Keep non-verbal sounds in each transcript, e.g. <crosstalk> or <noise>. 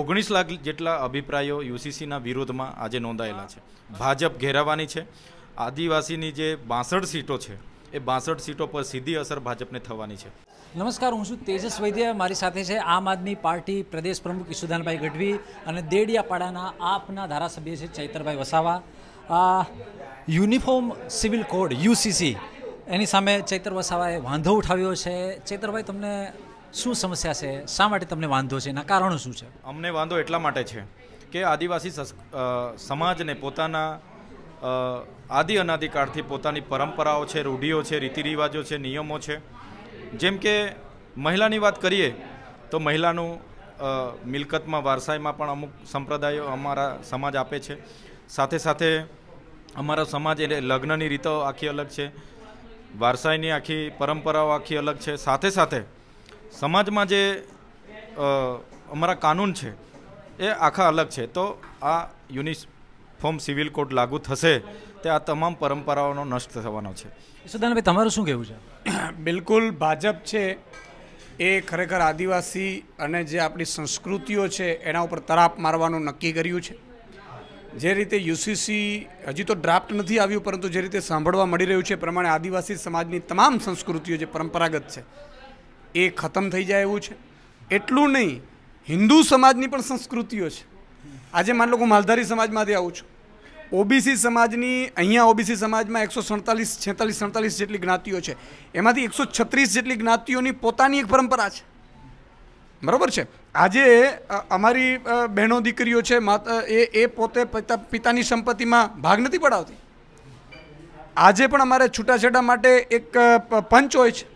ઓગણીસ લાખ જેટલા અભિપ્રાયો યુસીસીના વિરોધમાં આજે નોંધાયેલા છે ભાજપ ઘેરાવાની છે આદિવાસીની જે બાસઠ સીટો છે એ બાસઠ સીટો પર સીધી અસર ભાજપને થવાની છે નમસ્કાર હું છું તેજસ વૈદ્ય મારી સાથે છે આમ આદમી પાર્ટી પ્રદેશ પ્રમુખ ઈશુદાનભાઈ ગઢવી અને દેડિયાપાડાના આપના ધારાસભ્ય છે Chaitarbhai Vasava uniform civil code UCC એની સામે ચૈતર વસાવાએ વાંધો ઉઠાવ્યો છે ચૈતરભાઈ તમને શું સમસ્યા છે શા માટે તમને વાંધો છે એના કારણો શું છે અમને વાંધો એટલા માટે છે કે આદિવાસી સમાજને પોતાના આદિ અનાદિકાળથી પોતાની પરંપરાઓ છે રૂઢિઓ છે રીતિરિવાજો છે નિયમો છે જેમ કે મહિલાની વાત કરીએ તો મહિલાનું મિલકતમાં વારસાઈમાં પણ અમુક સંપ્રદાયો અમારા સમાજ આપે છે સાથે સાથે અમારા સમાજ એટલે લગ્નની રીતો આખી અલગ છે વારસાઈની આખી પરંપરાઓ આખી અલગ છે સાથે સાથે સમાજમાં જે અમારા કાનૂન છે એ આખા અલગ છે તો આ યુનિફોર્મ સિવિલ કોડ લાગુ થશે તે આ તમામ પરંપરાઓનો નષ્ટ થવાનો છે સુદાનભાઈ તમારું શું કહેવું છે <coughs> બિલકુલ ભાજપ છે એ ખરેખર આદિવાસી અને જે આપણી સંસ્કૃતિઓ છે એના ઉપર તરાપ મારવાનું નક્કી કર્યું છે જે રીતે યુસીસી હજી તો ડ્રાફ્ટ નથી આવ્યું પરંતુ જે રીતે સાંભળવા મળી રહ્યું છે પ્રમાણે આદિવાસી સમાજની તમામ સંસ્કૃતિઓ જે પરંપરાગત છે એ ખતમ થઈ જાય એવું છે એટલું નહીં હિન્દુ સમાજની પણ સંસ્કૃતિઓ છે આજે માન લો હું માલધારી સમાજમાંથી આવું છું ઓબીસી સમાજની અહીંયા ઓબીસી સમાજમાં એકસો સડતાલીસ છેતાલીસ સડતાલીસ જેટલી જ્ઞાતિઓ છે એમાંથી એકસો છત્રીસ જેટલી જ્ઞાતિઓની પોતાની એક પરંપરા છે બરાબર છે આજે અમારી બહેનો દીકરીઓ છે એ એ પોતે પિતાની સંપત્તિમાં ભાગ નથી પડાવતી આજે પણ અમારે છૂટાછેડા માટે એક પંચ હોય છે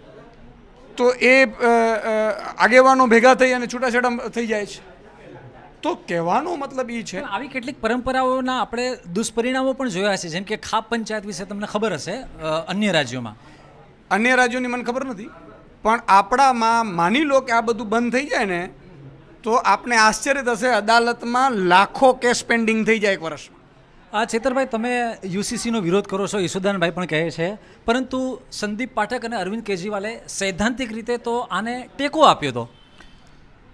તો એ આગેવાનો ભેગા થઈ અને છૂટાછેડા થઈ જાય છે તો કહેવાનો મતલબ એ છે આવી કેટલીક પરંપરાઓના આપણે દુષ્પરિણામો પણ જોયા છે જેમ કે ખાપ પંચાયત વિશે તમને ખબર હશે અન્ય રાજ્યોમાં અન્ય રાજ્યોની મને ખબર નથી પણ આપણામાં માની લો કે આ બધું બંધ થઈ જાય ને તો આપણે આશ્ચર્ય થશે અદાલતમાં લાખો કેસ પેન્ડિંગ થઈ જાય એક વર્ષમાં આ છેતરભાઈ તમે યુસીસીનો વિરોધ કરો છો યશુદાનભાઈ પણ કહે છે પરંતુ સંદીપ પાઠક અને અરવિંદ કેજરીવાલે સૈદ્ધાંતિક રીતે તો આને ટેકો આપ્યો હતો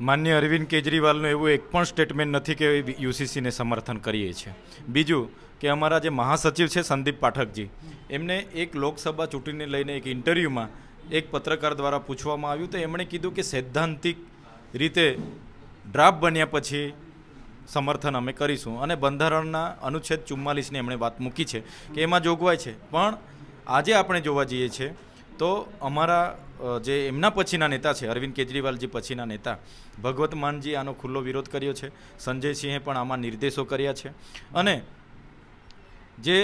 માન્ય અરવિંદ કેજરીવાલનું એવું એક પણ સ્ટેટમેન્ટ નથી કે યુસીસીને સમર્થન કરીએ છીએ બીજું કે અમારા જે મહાસચિવ છે સંદીપ પાઠકજી એમને એક લોકસભા ચૂંટણીને લઈને એક ઇન્ટરવ્યૂમાં એક પત્રકાર દ્વારા પૂછવામાં આવ્યું તો એમણે કીધું કે સૈદ્ધાંતિક રીતે ડ્રાફ્ટ બન્યા પછી સમર્થન અમે કરીશું અને બંધારણના અનુચ્છેદ ચુમ્માલીસની એમણે વાત મૂકી છે કે એમાં જોગવાઈ છે પણ આજે આપણે જોવા જઈએ છીએ તો અમારા જે એમના પછીના નેતા છે અરવિંદ કેજરીવાલજી પછીના નેતા ભગવત માનજી આનો ખુલ્લો વિરોધ કર્યો છે સંજયસિંહે પણ આમાં નિર્દેશો કર્યા છે અને જે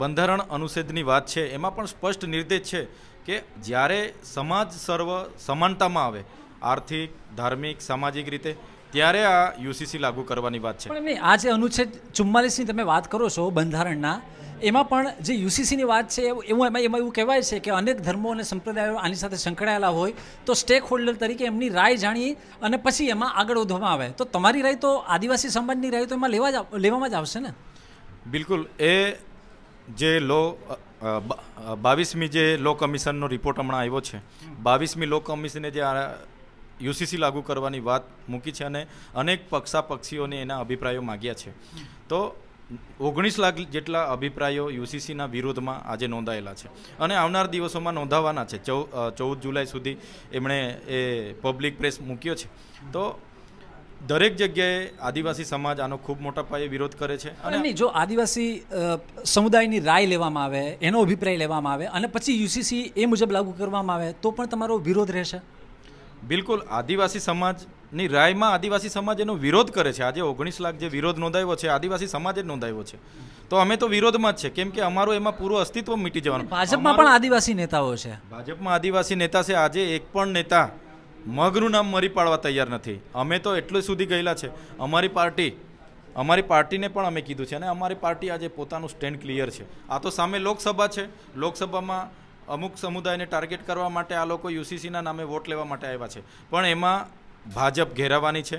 બંધારણ અનુચ્છેદની વાત છે એમાં પણ સ્પષ્ટ નિર્દેશ છે કે જ્યારે સમાજ સર્વ સમાનતામાં આવે આર્થિક ધાર્મિક સામાજિક રીતે ત્યારે આ યુસીસી લાગુ કરવાની વાત છે પણ આ જે અનુચ્છેદ ચુમ્માલીસની તમે વાત કરો છો બંધારણના એમાં પણ જે યુસીસીની વાત છે એવું એમાં એમાં એવું કહેવાય છે કે અનેક ધર્મો અને સંપ્રદાયો આની સાથે સંકળાયેલા હોય તો સ્ટેક હોલ્ડર તરીકે એમની રાય જાણી અને પછી એમાં આગળ વધવામાં આવે તો તમારી રાય તો આદિવાસી સમાજની રાય તો એમાં લેવા જ લેવામાં જ આવશે ને બિલકુલ એ જે લો બાવીસમી જે લો કમિશનનો રિપોર્ટ હમણાં આવ્યો છે બાવીસમી લો કમિશને જે યુસીસી લાગુ કરવાની વાત મૂકી છે અને અનેક પક્ષા પક્ષીઓને એના અભિપ્રાયો માગ્યા છે તો ઓગણીસ લાખ જેટલા અભિપ્રાયો યુસીસીના વિરોધમાં આજે નોંધાયેલા છે અને આવનાર દિવસોમાં નોંધાવાના છે ચૌ ચૌદ જુલાઈ સુધી એમણે એ પબ્લિક પ્રેસ મૂક્યો છે તો દરેક જગ્યાએ આદિવાસી સમાજ આનો ખૂબ મોટા પાયે વિરોધ કરે છે અને જો આદિવાસી સમુદાયની રાય લેવામાં આવે એનો અભિપ્રાય લેવામાં આવે અને પછી યુસીસી એ મુજબ લાગુ કરવામાં આવે તો પણ તમારો વિરોધ રહેશે બિલકુલ આદિવાસી સમાજની રાયમાં આદિવાસી સમાજ એનો વિરોધ કરે છે આજે ઓગણીસ લાખ જે વિરોધ નોંધાયો છે આદિવાસી સમાજે નોંધાયો છે તો અમે તો વિરોધમાં જ છે કેમ કે અમારું એમાં પૂરું અસ્તિત્વ મીટી જવાનું ભાજપમાં પણ આદિવાસી નેતાઓ છે ભાજપમાં આદિવાસી નેતા છે આજે એક પણ નેતા મગનું નામ મરી પાડવા તૈયાર નથી અમે તો એટલું સુધી ગયેલા છે અમારી પાર્ટી અમારી પાર્ટીને પણ અમે કીધું છે અને અમારી પાર્ટી આજે પોતાનું સ્ટેન્ડ ક્લિયર છે આ તો સામે લોકસભા છે લોકસભામાં અમુક સમુદાયને ટાર્ગેટ કરવા માટે આ લોકો યુસીસીના નામે વોટ લેવા માટે આવ્યા છે પણ એમાં ભાજપ ઘેરાવાની છે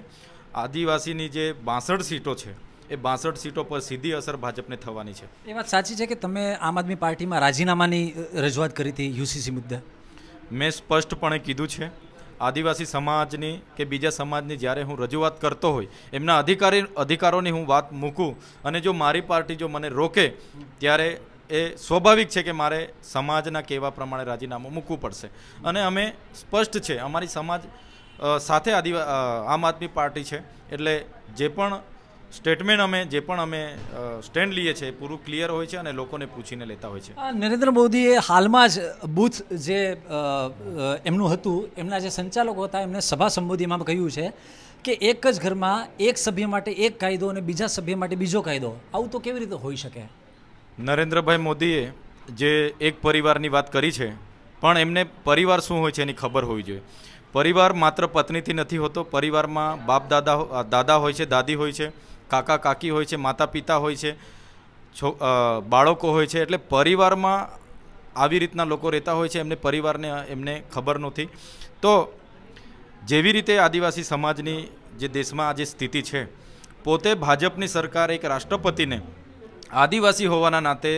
આદિવાસીની જે બાસઠ સીટો છે એ બાસઠ સીટો પર સીધી અસર ભાજપને થવાની છે એ વાત સાચી છે કે તમે આમ આદમી પાર્ટીમાં રાજીનામાની રજૂઆત કરી હતી યુસીસી મુદ્દે મેં સ્પષ્ટપણે કીધું છે આદિવાસી સમાજની કે બીજા સમાજની જ્યારે હું રજૂઆત કરતો હોય એમના અધિકારી અધિકારોની હું વાત મૂકું અને જો મારી પાર્ટી જો મને રોકે ત્યારે એ સ્વાભાવિક છે કે મારે સમાજના કહેવા પ્રમાણે રાજીનામું મૂકવું પડશે અને અમે સ્પષ્ટ છે અમારી સમાજ સાથે આદિવા આમ આદમી પાર્ટી છે એટલે જે પણ સ્ટેટમેન્ટ અમે જે પણ અમે સ્ટેન્ડ લઈએ છીએ પૂરું ક્લિયર હોય છે અને લોકોને પૂછીને લેતા હોય છે નરેન્દ્ર મોદીએ હાલમાં જ બુથ જે એમનું હતું એમના જે સંચાલકો હતા એમને સભા સંબોધીમાં કહ્યું છે કે એક જ ઘરમાં એક સભ્ય માટે એક કાયદો અને બીજા સભ્ય માટે બીજો કાયદો આવું તો કેવી રીતે હોઈ શકે નરેન્દ્રભાઈ મોદીએ જે એક પરિવારની વાત કરી છે પણ એમને પરિવાર શું હોય છે એની ખબર હોવી જોઈએ પરિવાર માત્ર પત્નીથી નથી હોતો પરિવારમાં બાપ દાદા દાદા હોય છે દાદી હોય છે કાકા કાકી હોય છે માતા પિતા હોય છે છો બાળકો હોય છે એટલે પરિવારમાં આવી રીતના લોકો રહેતા હોય છે એમને પરિવારને એમને ખબર નથી તો જેવી રીતે આદિવાસી સમાજની જે દેશમાં આજે સ્થિતિ છે પોતે ભાજપની સરકાર એક રાષ્ટ્રપતિને આદિવાસી હોવાના નાતે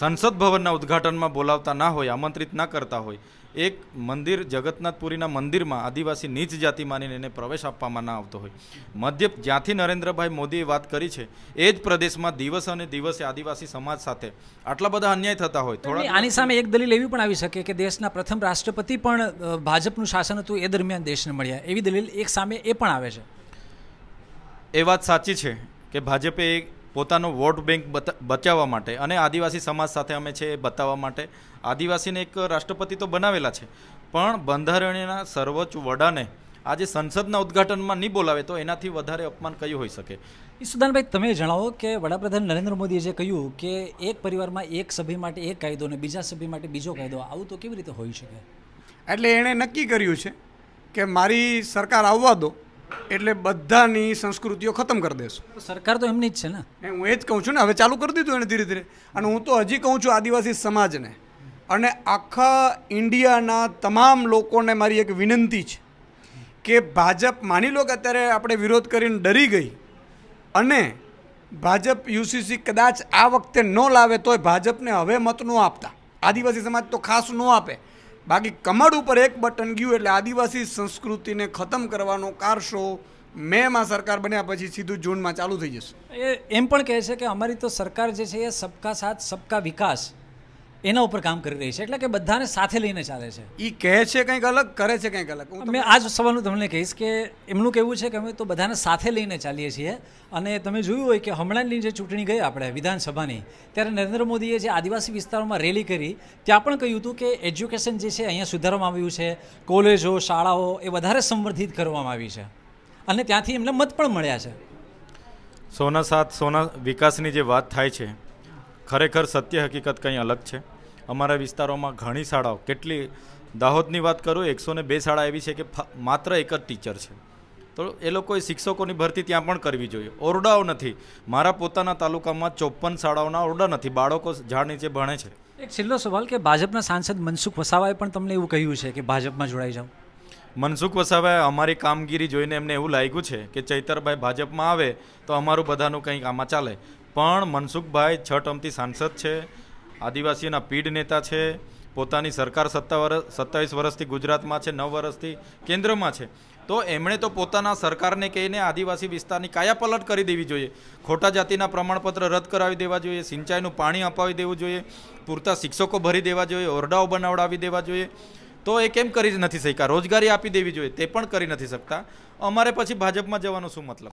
સંસદ ભવનના ઉદ્ઘાટનમાં બોલાવતા ના હોય આમંત્રિત ના કરતા હોય એક મંદિર જગતનાથપુરીના મંદિરમાં આદિવાસી નીચ જાતિ માનીને એને પ્રવેશ આપવામાં ના આવતો હોય મધ્ય જ્યાંથી નરેન્દ્રભાઈ મોદીએ વાત કરી છે એ જ પ્રદેશમાં દિવસ અને દિવસે આદિવાસી સમાજ સાથે આટલા બધા અન્યાય થતા હોય થોડા આની સામે એક દલીલ એવી પણ આવી શકે કે દેશના પ્રથમ રાષ્ટ્રપતિ પણ ભાજપનું શાસન હતું એ દરમિયાન દેશને મળ્યા એવી દલીલ એક સામે એ પણ આવે છે એ વાત સાચી છે કે ભાજપે પોતાનો વોટ બેંક બચાવવા માટે અને આદિવાસી સમાજ સાથે અમે છે એ બતાવવા માટે આદિવાસીને એક રાષ્ટ્રપતિ તો બનાવેલા છે પણ બંધારણીયના સર્વોચ્ચ વડાને આજે સંસદના ઉદઘાટનમાં નહીં બોલાવે તો એનાથી વધારે અપમાન કયું હોઈ શકે સુદાનભાઈ તમે જણાવો કે વડાપ્રધાન નરેન્દ્ર મોદીએ જે કહ્યું કે એક પરિવારમાં એક સભ્ય માટે એક કાયદો અને બીજા સભ્ય માટે બીજો કાયદો આવું તો કેવી રીતે હોઈ શકે એટલે એણે નક્કી કર્યું છે કે મારી સરકાર આવવા દો એટલે બધાની સંસ્કૃતિઓ ખતમ કરી દેશું સરકાર તો એમની જ છે ને હું એ જ કહું છું ને હવે ચાલુ કરી દીધું એને ધીરે ધીરે અને હું તો હજી કહું છું આદિવાસી સમાજને અને આખા ઇન્ડિયાના તમામ લોકોને મારી એક વિનંતી છે કે ભાજપ માની લો કે અત્યારે આપણે વિરોધ કરીને ડરી ગઈ અને ભાજપ યુસીસી કદાચ આ વખતે ન લાવે તોય ભાજપને હવે મત ન આપતા આદિવાસી સમાજ તો ખાસ ન આપે બાકી કમળ ઉપર એક બટન ગયું એટલે આદિવાસી સંસ્કૃતિને ખતમ કરવાનો કારશો મેમાં સરકાર બન્યા પછી સીધું જૂનમાં ચાલુ થઈ જશે એ એમ પણ કહે છે કે અમારી તો સરકાર જે છે એ સબકા સાથ સબકા વિકાસ એના ઉપર કામ કરી રહી છે એટલે કે બધાને સાથે લઈને ચાલે છે એ કહે છે કંઈક અલગ કરે છે કંઈક અલગ મેં આ જ સવાલ હું તમને કહીશ કે એમનું કહેવું છે કે અમે તો બધાને સાથે લઈને ચાલીએ છીએ અને તમે જોયું હોય કે હમણાંની જે ચૂંટણી ગઈ આપણે વિધાનસભાની ત્યારે નરેન્દ્ર મોદીએ જે આદિવાસી વિસ્તારોમાં રેલી કરી ત્યાં પણ કહ્યું હતું કે એજ્યુકેશન જે છે અહીંયા સુધારવામાં આવ્યું છે કોલેજો શાળાઓ એ વધારે સંવર્ધિત કરવામાં આવી છે અને ત્યાંથી એમને મત પણ મળ્યા છે સોના સાથ સોના વિકાસની જે વાત થાય છે ખરેખર સત્ય હકીકત કંઈ અલગ છે અમારા વિસ્તારોમાં ઘણી શાળાઓ કેટલી દાહોદની વાત કરું એકસો ને બે શાળા એવી છે કે માત્ર એક જ ટીચર છે તો એ લોકોએ શિક્ષકોની ભરતી ત્યાં પણ કરવી જોઈએ ઓરડાઓ નથી મારા પોતાના તાલુકામાં ચોપન શાળાઓના ઓરડા નથી બાળકો ઝાડ નીચે ભણે છે એક છેલ્લો સવાલ કે ભાજપના સાંસદ મનસુખ વસાવાએ પણ તમને એવું કહ્યું છે કે ભાજપમાં જોડાઈ જાઓ મનસુખ વસાવાએ અમારી કામગીરી જોઈને એમને એવું લાગ્યું છે કે ચૈતરભાઈ ભાજપમાં આવે તો અમારું બધાનું કંઈક આમાં ચાલે પણ મનસુખભાઈ છ ટર્મથી સાંસદ છે આદિવાસીઓના પીડ નેતા છે પોતાની સરકાર સત્તા વર્ષ સત્તાવીસ વર્ષથી ગુજરાતમાં છે નવ વર્ષથી કેન્દ્રમાં છે તો એમણે તો પોતાના સરકારને કહીને આદિવાસી વિસ્તારની કાયાપલટ કરી દેવી જોઈએ ખોટા જાતિના પ્રમાણપત્ર રદ કરાવી દેવા જોઈએ સિંચાઈનું પાણી અપાવી દેવું જોઈએ પૂરતા શિક્ષકો ભરી દેવા જોઈએ ઓરડાઓ બનાવડાવી દેવા જોઈએ તો એ કેમ કરી નથી શકતા રોજગારી આપી દેવી જોઈએ તે પણ કરી નથી શકતા અમારે પછી ભાજપમાં જવાનો શું મતલબ